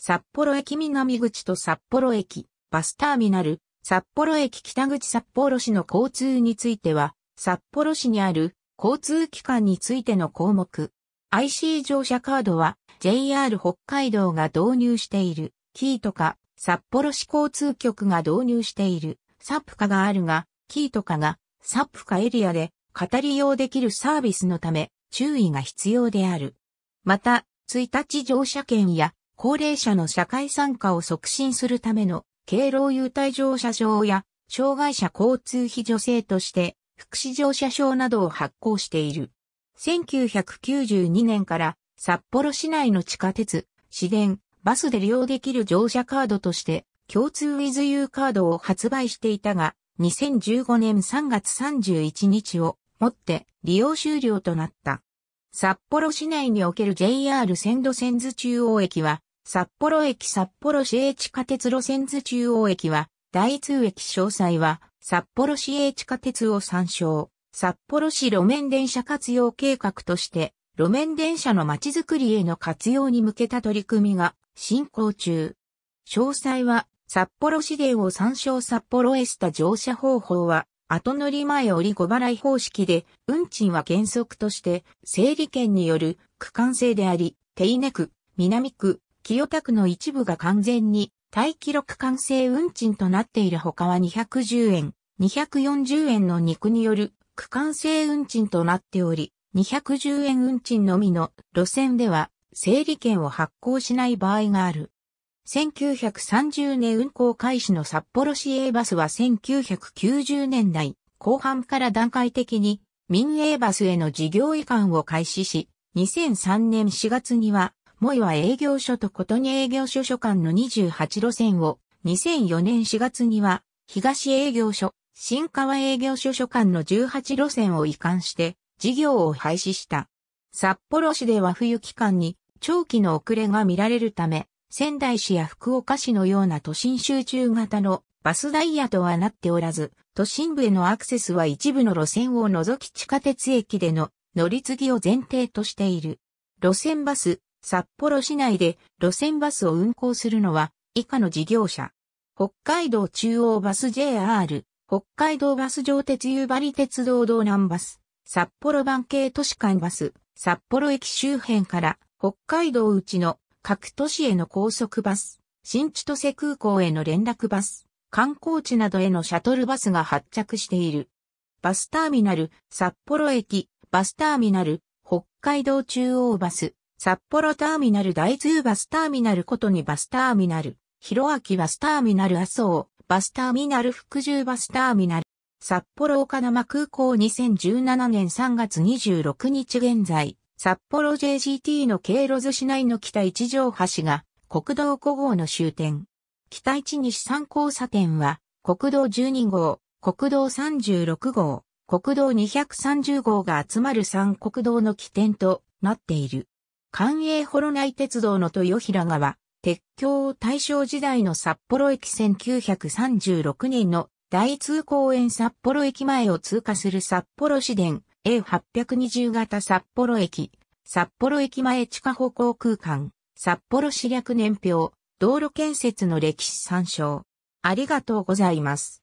札幌駅南口と札幌駅、バスターミナル、札幌駅北口札幌市の交通については、札幌市にある交通機関についての項目。IC 乗車カードは JR 北海道が導入している。キーとか札幌市交通局が導入している。サップカがあるが、キーとかがサップカエリアで語り用できるサービスのため注意が必要である。また、1日乗車券や高齢者の社会参加を促進するための敬老優待乗車証や障害者交通費助成として福祉乗車証などを発行している。1992年から札幌市内の地下鉄、市電、バスで利用できる乗車カードとして共通 WithU カードを発売していたが2015年3月31日をもって利用終了となった。札幌市内における JR 線路線図中央駅は札幌駅札幌市営地下鉄路線図中央駅は、第通駅詳細は、札幌市営地下鉄を参照。札幌市路面電車活用計画として、路面電車の街づくりへの活用に向けた取り組みが進行中。詳細は、札幌市電を参照札幌エスタ乗車方法は、後乗り前折り5払い方式で、運賃は原則として、整理券による区間制であり、手稲区、南区、清田区の一部が完全に、待記録完成運賃となっている他は210円、240円の肉による区間制運賃となっており、210円運賃のみの路線では整理券を発行しない場合がある。1930年運行開始の札幌市営バスは1990年代後半から段階的に民営バスへの事業移管を開始し、2003年4月にはモイは営業所とことに営業所所間の28路線を2004年4月には東営業所、新川営業所所間の18路線を移管して事業を廃止した。札幌市では冬期間に長期の遅れが見られるため、仙台市や福岡市のような都心集中型のバスダイヤとはなっておらず、都心部へのアクセスは一部の路線を除き地下鉄駅での乗り継ぎを前提としている。路線バス、札幌市内で路線バスを運行するのは以下の事業者。北海道中央バス JR、北海道バス上鉄夕張鉄道道南バス、札幌版系都市間バス、札幌駅周辺から北海道内の各都市への高速バス、新千歳空港への連絡バス、観光地などへのシャトルバスが発着している。バスターミナル、札幌駅、バスターミナル、北海道中央バス、札幌ターミナル大通バスターミナルことにバスターミナル、広明バスターミナル麻生、バスターミナル福住バスターミナル、札幌岡山空港2017年3月26日現在、札幌 JGT の経路図市内の北一条橋が国道5号の終点。北一西3交差点は国道12号、国道36号、国道230号が集まる3国道の起点となっている。関営ロ内鉄道の豊平川、鉄橋大正時代の札幌駅1936年の大通公園札幌駅前を通過する札幌市電 A820 型札幌駅、札幌駅前地下歩行空間、札幌市略年表、道路建設の歴史参照。ありがとうございます。